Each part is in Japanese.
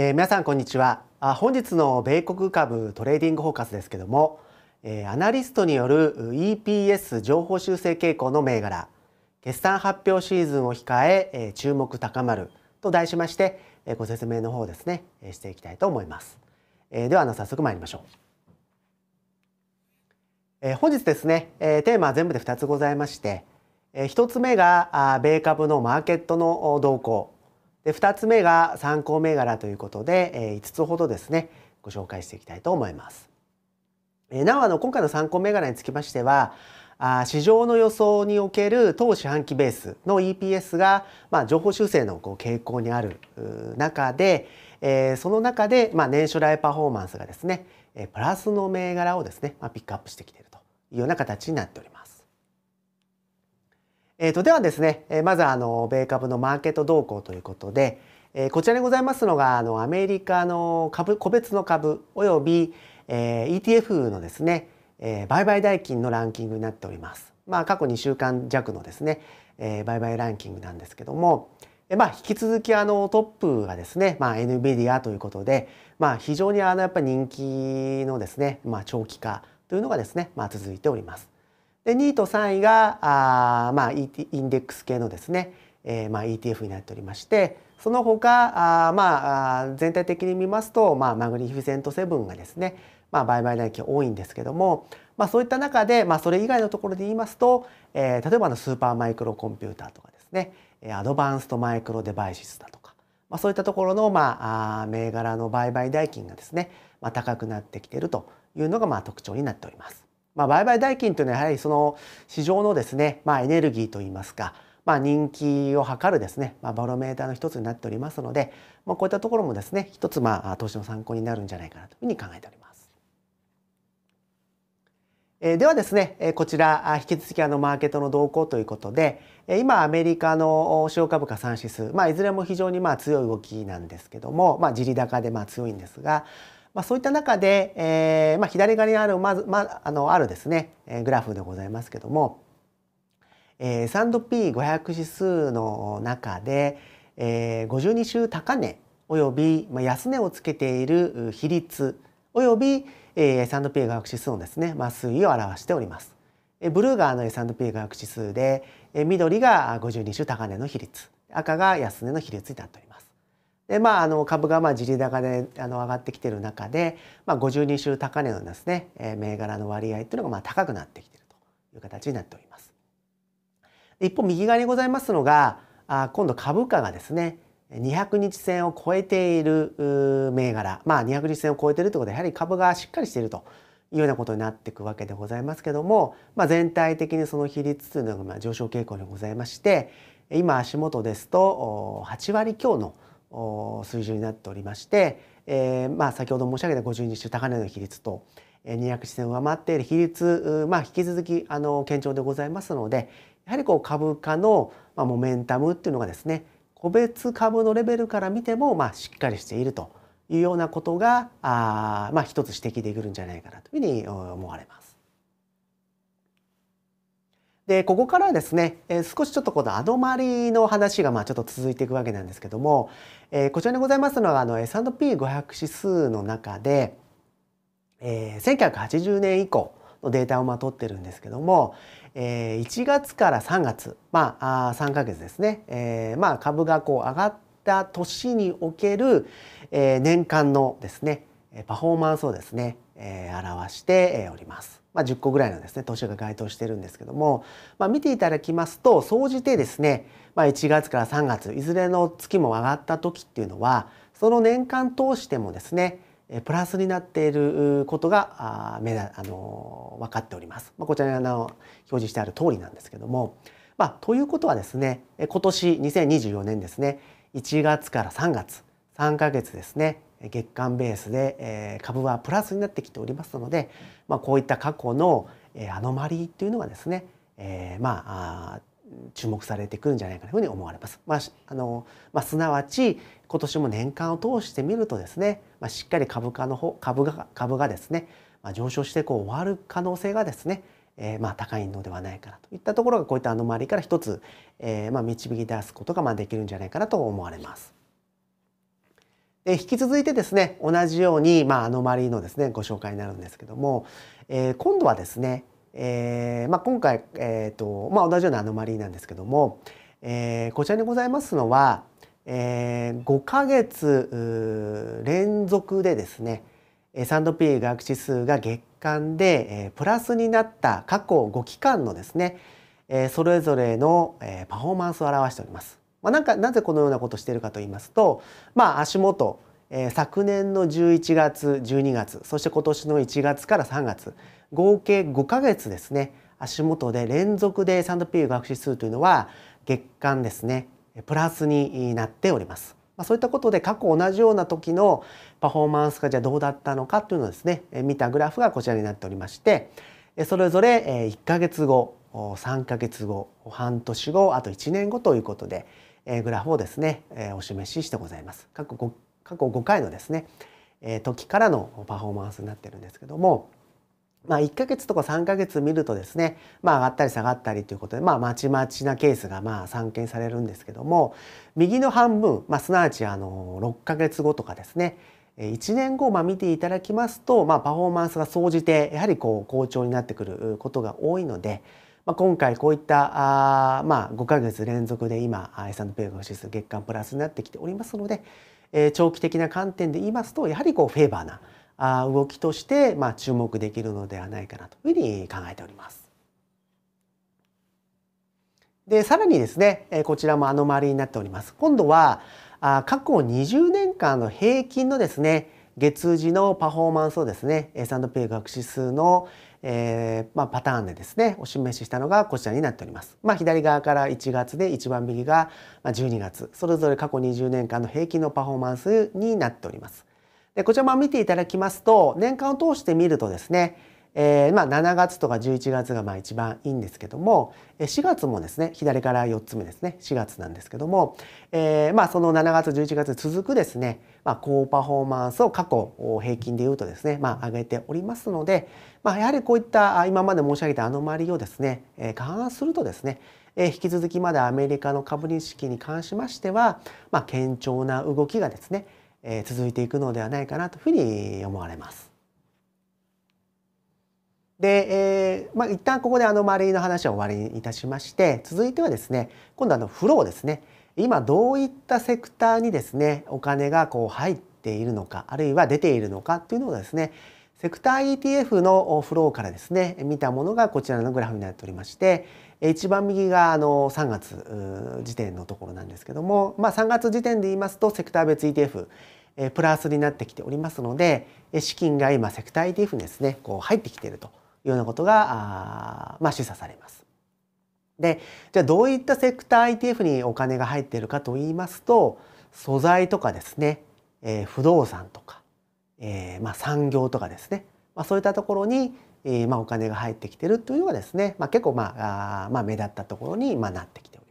えー、皆さんこんにちは本日の米国株トレーディングフォーカスですけども、えー、アナリストによる EPS 情報修正傾向の銘柄決算発表シーズンを控ええー、注目高まると題しまして、えー、ご説明の方ですね、えー、していきたいと思います、えー、ではあの早速参りましょう、えー、本日ですね、えー、テーマは全部で2つございまして、えー、1つ目があ米株のマーケットの動向で2つ目が参考銘柄ということで、え5つほどですねご紹介していきたいと思います。えなおあの今回の参考銘柄につきましてはあ市場の予想における当四半期ベースの EPS が、まあ、情報修正のこう傾向にある中で、えー、その中で、まあ、年初来パフォーマンスがですね、えー、プラスの銘柄をですね、まあ、ピックアップしてきているというような形になっております。えー、とではですね、えまずあの米株のマーケット動向ということで、えこちらにございますのがあのアメリカの株個別の株および、えー、ETF のですね、え売買代金のランキングになっております。まあ過去2週間弱のですね、え売買ランキングなんですけども、えまあ引き続きあのトップがですね、まあ NVIDIA ということで、まあ非常にあのやっぱ人気のですね、まあ長期化というのがですね、まあ続いております。で2位と3位があ、まあ、ET、インデックス系のですね、えーまあ、ETF になっておりましてその他あ、まあ、全体的に見ますと、まあ、マグニフィセントセブンがですね、まあ、売買代金多いんですけども、まあ、そういった中で、まあ、それ以外のところで言いますと、えー、例えばのスーパーマイクロコンピューターとかですねアドバンストマイクロデバイシスだとか、まあ、そういったところの、まあ、銘柄の売買代金がですね、まあ、高くなってきているというのが、まあ、特徴になっております。まあ、売買代金というのはやはりその市場のですね、まあ、エネルギーといいますか、まあ、人気を測るですね、まあ、バロメーターの一つになっておりますので、まあ、こういったところもですね一つまあ投資の参考になるんじゃないかなというふうに考えております。えー、ではですね、えこちら引き続きあのマーケットの動向ということで、え今アメリカの主要株価3指数、まあ、いずれも非常にまあ強い動きなんですけども、まあ、地利高でまあ強いんですが、まあ、そういった中で、えーまあ、左側にある,、まずま、ああのあるですね、えー、グラフでございますけども、えー、S&P500 指数の中で、えー、52週高値および、まあ、安値をつけている比率および、えー、S&P500 指数のですね、まあ、推移を表しております。ブルーがの S&P500 指数で緑が52週高値の比率赤が安値の比率になっております。でまあ、あの株がまあ地利高であの上がってきてる中で、まあ、52週高値のですね、えー、銘柄の割合というのがまあ高くなってきてるという形になっております。一方右側にございますのがあ今度株価がですね200日線を超えている銘柄まあ200日線を超えているということでやはり株がしっかりしているというようなことになっていくわけでございますけども、まあ、全体的にその比率というのがまあ上昇傾向にございまして今足元ですと8割強の水準になっておりまして、えー、まあ、先ほど申し上げた5 2週高値の比率と200日線を上回っている比率、まあ、引き続きあの堅調でございますのでやはりこう株価の、まあ、モメンタムっていうのがですね個別株のレベルから見ても、まあ、しっかりしているというようなことがあ、まあ、一つ指摘できるんじゃないかなというふうに思われます。でここからはですね、えー、少しちょっとこのアドマリの話がまあちょっと続いていくわけなんですけども、えー、こちらにございますのがあの S&P500 指数の中で、えー、1980年以降のデータをまとってるんですけども、えー、1月から3月、まあ、あ3か月ですね、えーまあ、株がこう上がった年における、えー、年間のですねパフォーマンスをですね、えー、表しております。まあ、10個ぐらいのですね投資が該当してるんですけども、まあ、見ていただきますと総じてですね、まあ、1月から3月いずれの月も上がった時っていうのはその年間通してもですねプラスになっていることが目だあの分かっております。まあ、こちらに表示してある通りなんですけども、まあ、ということはですね今年2024年ですね1月から3月3ヶ月ですね月間ベースで株はプラスになってきておりますので、まあ、こういった過去のアノマリーというのがですね、えー、まあ注目されてくるんじゃないかというふうに思われます。まああのまあ、すなわち今年も年間を通してみるとですね、まあ、しっかり株価の方株が株がですね、まあ、上昇してこう終わる可能性がですね、えー、まあ高いのではないかなといったところがこういったアノマリから一つ、えー、まあ導き出すことがまあできるんじゃないかなと思われます。え引き続いてですね同じように、まあ、アノマリーのですねご紹介になるんですけども、えー、今度はですね、えー、まあ、今回、えーとまあ、同じようなアノマリーなんですけども、えこちらにございますのは、え5ヶ月連続でですね S&P 学指数が月間で、えプラスになった過去5期間のですね、えそれぞれの、えパフォーマンスを表しております。まあ、なんかなぜこのようなことをしているかと言いますと、まあ、足元、えー、昨年の11月12月そして今年の1月から3月合計5ヶ月ですね足元で連続で S&P 学習数というのは月間ですねプラスになっております。まあ、そういったことで過去同じような時のパフォーマンスがじゃあどうだったのかというのをですね見たグラフがこちらになっておりましてそれぞれ1ヶ月後3ヶ月後半年後あと1年後ということでえグラフをですね、えお示ししてございます。過去 5, 過去5回のですね、え時からのパフォーマンスになってるんですけども、まあ、1ヶ月とか3ヶ月見るとですね、まあ、上がったり下がったりということで、まあ、まちまちなケースがまあ散見されるんですけども右の半分、まあ、すなわちあの6ヶ月後とかですね1年後ま見ていただきますと、まあ、パフォーマンスが総じてやはりこう好調になってくることが多いので、まあ、今回こういったあ、まあ、5か月連続で今 S&P500 指数月間プラスになってきておりますので、えー、長期的な観点で言いますとやはりこうフェーバーなあ動きとして、まあ、注目できるのではないかなというふうに考えております。でさらにですねえこちらもあのマりになっております。今度はあ過去20年間の平均のですね月次のパフォーマンスをですね S&P 学指数のえー、まあ、パターンでですねお示ししたのがこちらになっております。まあ、左側から1月で一番右が12月それぞれ過去20年間の平均のパフォーマンスになっております。でこちらも見ていただきますと年間を通して見るとですねえー、まあ7月とか11月がまあ一番いいんですけども4月もですね左から4つ目ですね4月なんですけども、えー、まあその7月11月続くですね、まあ、高パフォーマンスを過去平均でいうとですね、まあ、上げておりますので、まあ、やはりこういった今まで申し上げたアノマリをですね勘案するとですね引き続きまだアメリカの株式に関しましては、まあ、堅調な動きがですね続いていくのではないかなというふうに思われます。で、えー、まあ、一旦ここであの丸いの話は終わりにいたしまして続いてはですね今度あのフローですね今どういったセクターにですねお金がこう入っているのかあるいは出ているのかっていうのをですねセクター ETF のフローからですね見たものがこちらのグラフになっておりまして一番右があの3月時点のところなんですけども、まあ、3月時点で言いますとセクター別 ETF プラスになってきておりますので資金が今セクター ETF にですねこう入ってきているというようなことがまあ、示唆されます。でじゃあどういったセクター i t f にお金が入っているかと言いますと素材とかですね、えー、不動産とか、えー、まあ、産業とかですね、まあ、そういったところに、えー、まあ、お金が入ってきてるというのがですね、ま結構、まあ、ま目立ったところに、まなってきております。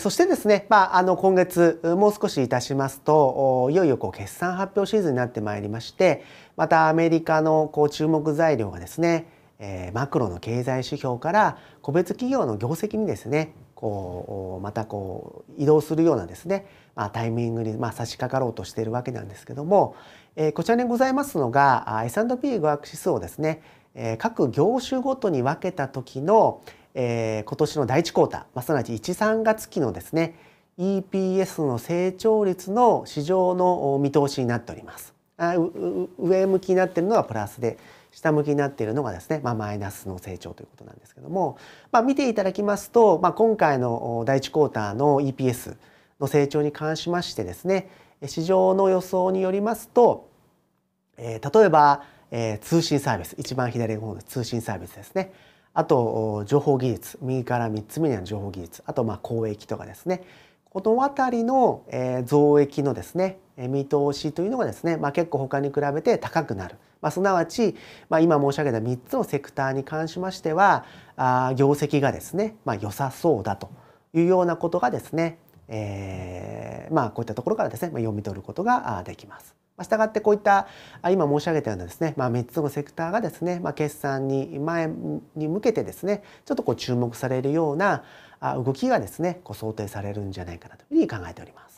そしてですね、まあ、あの今月もう少しいたしますといよいよこう決算発表シーズンになってまいりましてまたアメリカのこう注目材料がですね、えー、マクロの経済指標から個別企業の業績にですねこうまたこう移動するようなですね、まあ、タイミングにまあ差し掛かろうとしているわけなんですけども、えー、こちらにございますのが S&P500 指数をですね、えー、各業種ごとに分けた時の、えー、今年の第1クォーター、まあ、すなわち1、3月期のですね EPS の成長率の市場の見通しになっております。上向きになってるのはプラスで下向きになっているのがですね、まあ、マイナスの成長ということなんですけども、まあ、見ていただきますと、まあ、今回の第1クォーターの EPS の成長に関しましてですね市場の予想によりますと、えー、例えば、えー、通信サービス一番左の方の通信サービスですねあと情報技術右から3つ目には情報技術あとまあ交易とかですねこの辺りの増益のですね見通しというのがですね、まあ、結構他に比べて高くなる、まあ、すなわち、まあ、今申し上げた3つのセクターに関しましてはあ業績がですね、まあ、良さそうだというようなことがですね、えー、まあこういったところからですね、まあ、読み取ることができます。したがってこういった今申し上げたようなですね、まあ、3つのセクターがですね、まあ、決算に前に向けてですねちょっとこう注目されるような動きがですねこう想定されるんじゃないかなというふうに考えております。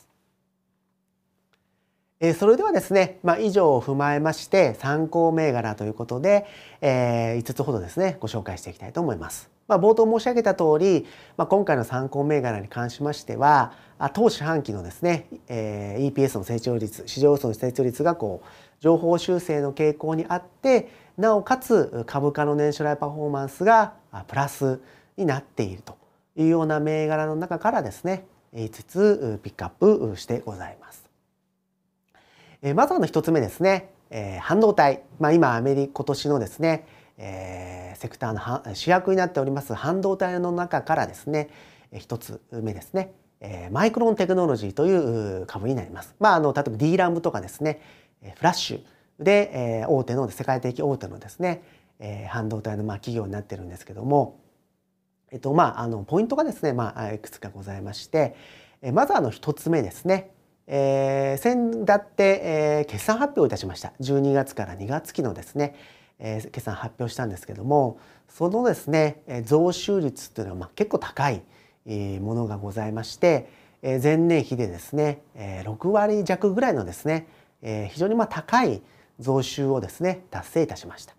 えー、それではですね、まあ、以上を踏まえまして参考銘柄ということで、えー、5つほどですねご紹介していきたいと思います。まあ、冒頭申し上げた通り、まあ、今回の参考銘柄に関しましては当四半期のですね、えー、EPS の成長率市場予想の成長率がこう情報修正の傾向にあってなおかつ株価の年初来パフォーマンスがプラスになっているというような銘柄の中からですね5つピックアップしてございます。えー、まずはの1つ目ですね、えー、半導体、まあ、今アメリカ今年のですね、えー、セクターの主役になっております半導体の中からですね1つ目ですねえー、マイクロンテクノロジーという株になります。まあ、あの例えば D ラムとかですね、えフラッシュで、えー、大手の世界的大手のですね、えー、半導体のまあ企業になってるんですけども、えっとまあ、あのポイントがですね、まあ、いくつかございまして、えまずあの1つ目ですね、えー、先だって、えー、決算発表いたしました12月から2月期のですね、えー、決算発表したんですけどもそのですね増収率というのはまあ結構高い。ものがございまして前年比でですね6割弱ぐらいのですね非常にまあ高い増収をですね達成いたしました。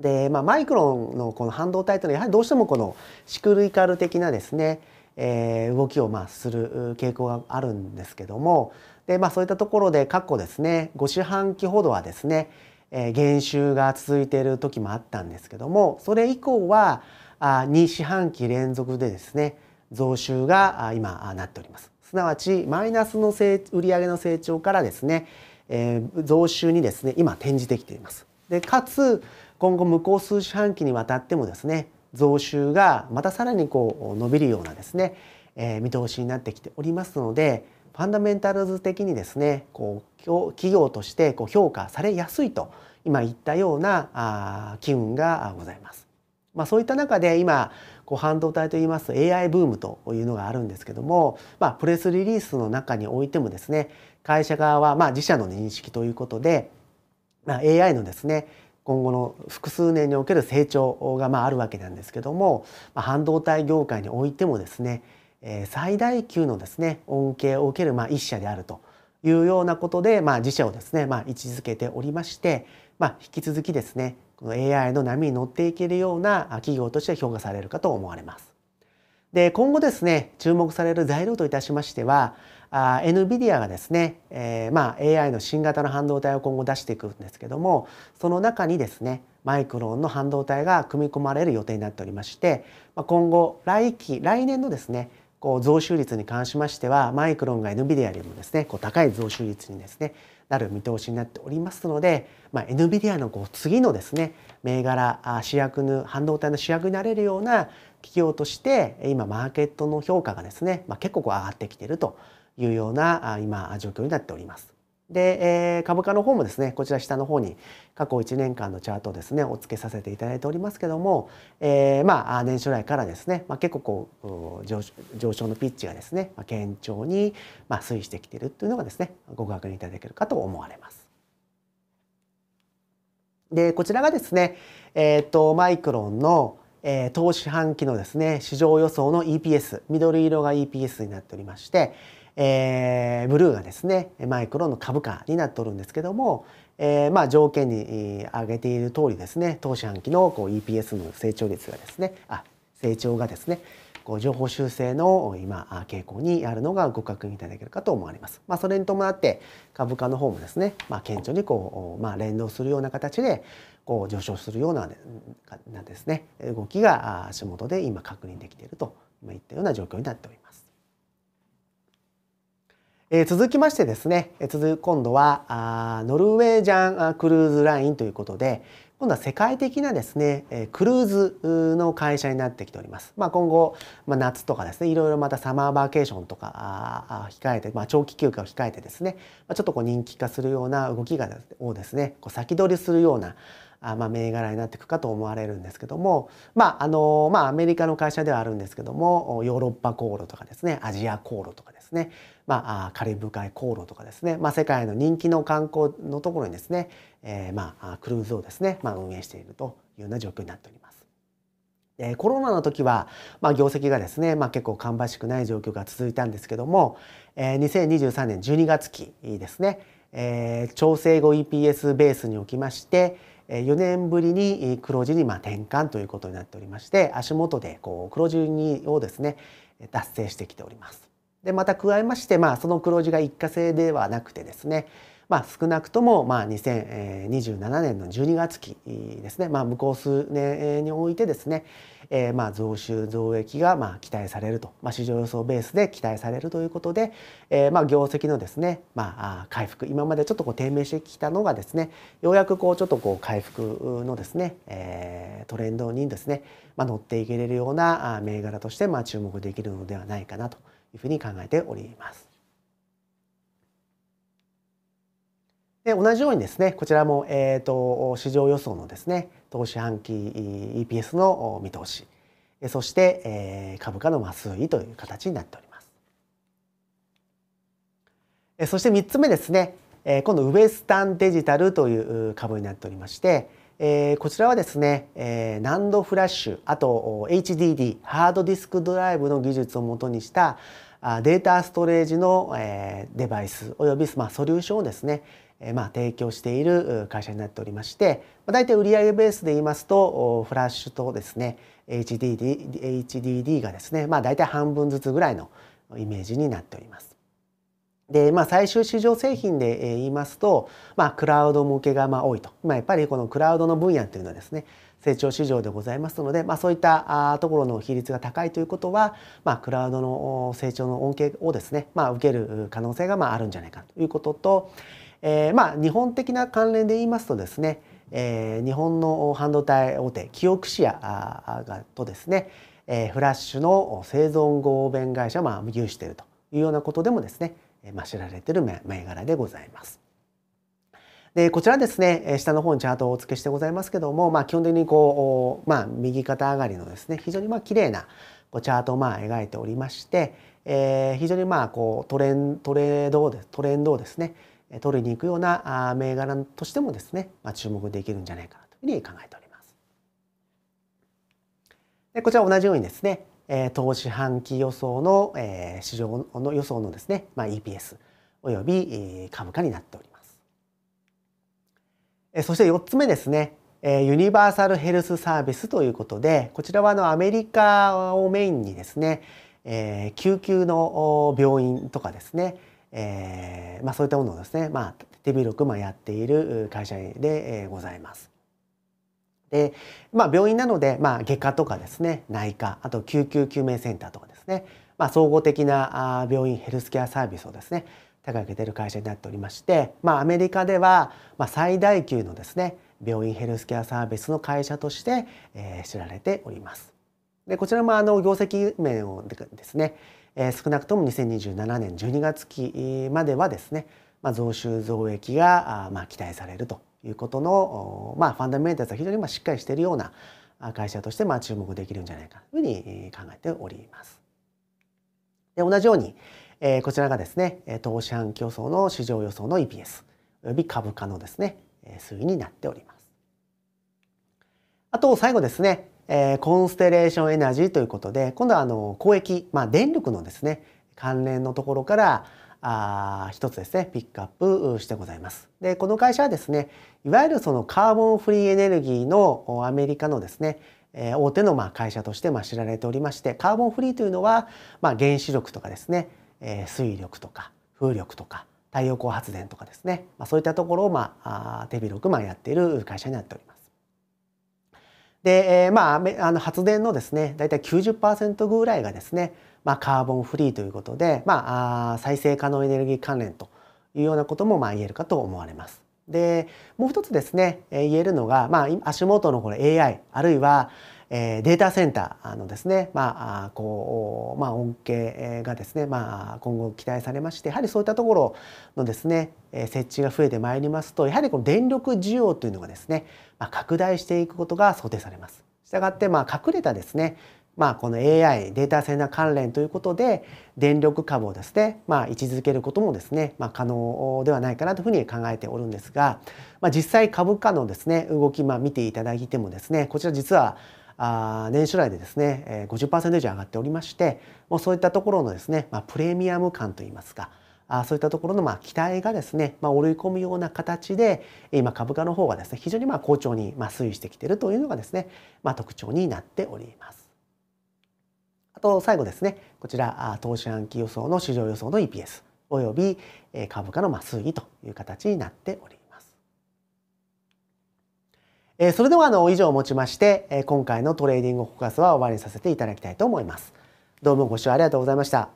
で、まあ、マイクロンのこの半導体というのはやはりどうしてもこのシクリカル的なですね、えー、動きをまあする傾向があるんですけどもで、まあ、そういったところで過去ですね5四半期ほどはですね、えー、減収が続いている時もあったんですけどもそれ以降は2四半期連続でですね増収が今なっておりますすなわちマイナスの売上の成長からですね、え増収にですね今転じてきていますでかつ今後向こう数四半期にわたってもですね増収がまたさらにこう伸びるようなですね、え見通しになってきておりますのでファンダメンタルズ的にですねこう企業としてこう評価されやすいと今言ったようなあ機運がございます。まあ、そういった中で今こう半導体といいますと AI ブームというのがあるんですけども、まあ、プレスリリースの中においてもですね会社側はまあ自社の認識ということで、まあ、AI のですね今後の複数年における成長がまああるわけなんですけども、まあ、半導体業界においてもですね、え最大級のですね恩恵を受けるまあ一社であるというようなことで、まあ、自社をですね、まあ、位置づけておりまして、まあ、引き続きですねこの AI の波に乗っていけるような企業として評価されるかと思われます。で今後ですね注目される材料といたしましてはあ NVIDIA がですね、えー、まあ、AI の新型の半導体を今後出していくんですけどもその中にですねマイクロンの半導体が組み込まれる予定になっておりまして今後来期来年のですねこう増収率に関しましてはマイクロンが NVIDIA よりもですねこう高い増収率にですねなる見通しになっておりますので、まあ、NVIDIA のこう次のですね銘柄あ主役の半導体の主役になれるような企業として今マーケットの評価がですね、まあ、結構こう上がってきているというようなあ今状況になっております。で、えー、株価の方もですねこちら下の方に過去1年間のチャートをですねお付けさせていただいておりますけども、えー、まあ年初来からですね、まあ、結構こう上昇のピッチがですね、まあ、堅調にまあ推移してきているというのがですねご確認いただけるかと思われます。でこちらがですね、えーと、とマイクロンの、えー、投資半期のですね市場予想の EPS 緑色が EPS になっておりましてえー、ブルーがですねマイクロの株価になっとるんですけども、えー、まあ条件に挙げている通りですね投資半期のこう EPS の成長率がですねあ成長がですねこう情報修正の今傾向にあるのがご確認いただけるかと思われます。まあ、それに伴って株価の方もですね、まあ、顕著にこう、まあ、連動するような形でこう上昇するようななですね動きが足元で今確認できているといったような状況になっております。え続きましてですね、え続今度はあノルウェージャンクルーズラインということで今度は世界的なですね、えクルーズの会社になってきております。まあ、今後、まあ、夏とかですねいろいろまたサマーバーケーションとかあ控えて、まあ、長期休暇を控えてですね、まちょっとこう人気化するような動きがをですねこう先取りするようなあまあ、銘柄になっていくかと思われるんですけども、まああのまあ、アメリカの会社ではあるんですけどもヨーロッパ航路とかですねアジア航路とかですね、まあ、カリブ海航路とかですね、まあ、世界の人気の観光のところにですね、えー、まあ、クルーズをですね、まあ、運営しているというような状況になっております。えコロナの時は、まあ、業績がですね、まあ、結構芳しくない状況が続いたんですけども、えー、2023年12月期ですね、えー、調整後 EPS ベースにおきまして、4年ぶりに黒字にま転換ということになっておりまして足元でこう黒字をですね達成してきております。でまた加えまして、まあ、その黒字が一過性ではなくてですね、まあ、少なくともまあ2027年の12月期ですね、まあ、向こう数年においてですねえー、まあ増収増益がまあ期待されると、まあ、市場予想ベースで期待されるということで、えー、まあ業績のですね、まあ、回復今までちょっとこう低迷してきたのがですねようやくこうちょっとこう回復のですね、えー、トレンドにですね、まあ、乗っていけれるような銘柄としてまあ注目できるのではないかなというふうに考えております。で同じようにですねこちらも、えーと、市場予想のですね投資半期 EPS の見通しそして、えー、株価の推移という形になっておりますそして3つ目ですね今度ウエスタンデジタルという株になっておりましてこちらはですね a ンドフラッシュあと HDD ハードディスクドライブの技術をもとにしたデータストレージのデバイスおよびソリューションをですねまあ、提供している会社になっておりまして、まあ、大体売上ベースで言いますとフラッシュとですね HDD, HDD がですね、まあ、大体半分ずつぐらいのイメージになっております。でまあ、最終市場製品で言いますと、まあ、クラウド向けがまあ多いと、まあ、やっぱりこのクラウドの分野というのはですね成長市場でございますので、まあ、そういったところの比率が高いということは、まあ、クラウドの成長の恩恵をですね、まあ、受ける可能性がまああるんじゃないかということと、えー、まあ日本的な関連で言いますとですね、えー、日本の半導体大手キオクシアとですね、えー、フラッシュの製造合弁会社まあ有しているというようなことでもですね、まあ、知られている銘柄でございます。でこちらですね下の方にチャートをお付けしてございますけども、まあ、基本的にこう、まあ、右肩上がりのですね非常にまあ綺麗なこうチャートをまあ描いておりまして、えー、非常にまあこうトレントレードトレンドをですね取りに行くような銘柄としてもですね、まあ、注目できるんじゃないかなというふうに考えております。でこちら同じようにですねえ投資半期予想のえ市場の予想のですね、まあ、EPS およびえ株価になっておりますえそして4つ目ですねえユニバーサルヘルスサービスということでこちらはあのアメリカをメインにですねえ救急の病院とかですねえーまあ、そういったものをですね、まあ、手広くまあやっている会社でございます。でまあ、病院なので、まあ、外科とかですね内科あと救急救命センターとかですね、まあ、総合的な病院ヘルスケアサービスをですね手がけてる会社になっておりまして、まあ、アメリカでは、まあ、最大級のですね病院ヘルスケアサービスの会社として、え知られております。でこちらもあの業績面をですねえ少なくとも2027年12月期まではですね、まあ、増収増益がま期待されるということの、まあ、ファンダメンタルが非常にましっかりしているような会社としてま注目できるんじゃないかというふうに考えております。で同じように、えこちらがですね投資反競争の市場予想の EPS および株価のですね推移になっております。あと最後ですねえー、コンステレーションエナジーということで今度はあの交易、まあ、電力のですね関連のところからあ一つですねピックアップしてございます。でこの会社はですねいわゆるそのカーボンフリーエネルギーのアメリカのですね大手のまあ会社としてまあ知られておりましてカーボンフリーというのはまあ原子力とかですね水力とか風力とか太陽光発電とかですね、まあ、そういったところをまあ手広くまあやっている会社になっております。で、えー、まあ、あの発電のですね、大体90%ぐらいがですね、まあ、カーボンフリーということで、まあ、再生可能エネルギー関連というようなこともまあ言えるかと思われます。で、もう一つですね、えー、言えるのが、まあ、足元のこれ AI、あるいは、えデータセンターのですね、まあこうまあ、恩恵がですね、まあ、今後期待されましてやはりそういったところのですね設置が増えてまいりますとやはりこの電力需要というのがですね、まあ、拡大していくことが想定されます。したがってまあ隠れたですねまあ、この AI データセンター関連ということで電力株をですね、まあ、位置づけることもですね、まあ、可能ではないかなというふうに考えておるんですが、まあ、実際株価のですね動き、まあ、見ていただいてもですねこちら実はあ年初来でですね50%以上上がっておりましてもうそういったところのですね、まあ、プレミアム感といいますかあそういったところのまあ期待がですね、まあ、折り込むような形で今株価の方がですね非常にまあ好調にまあ推移してきているというのがですね、まあ、特徴になっております。あと最後ですねこちら投資暗記予想の市場予想の EPS および株価のまあ推移という形になっております。えそれではあの以上をもちまして、え今回のトレーディングフォーカスは終わりにさせていただきたいと思います。どうもご視聴ありがとうございました。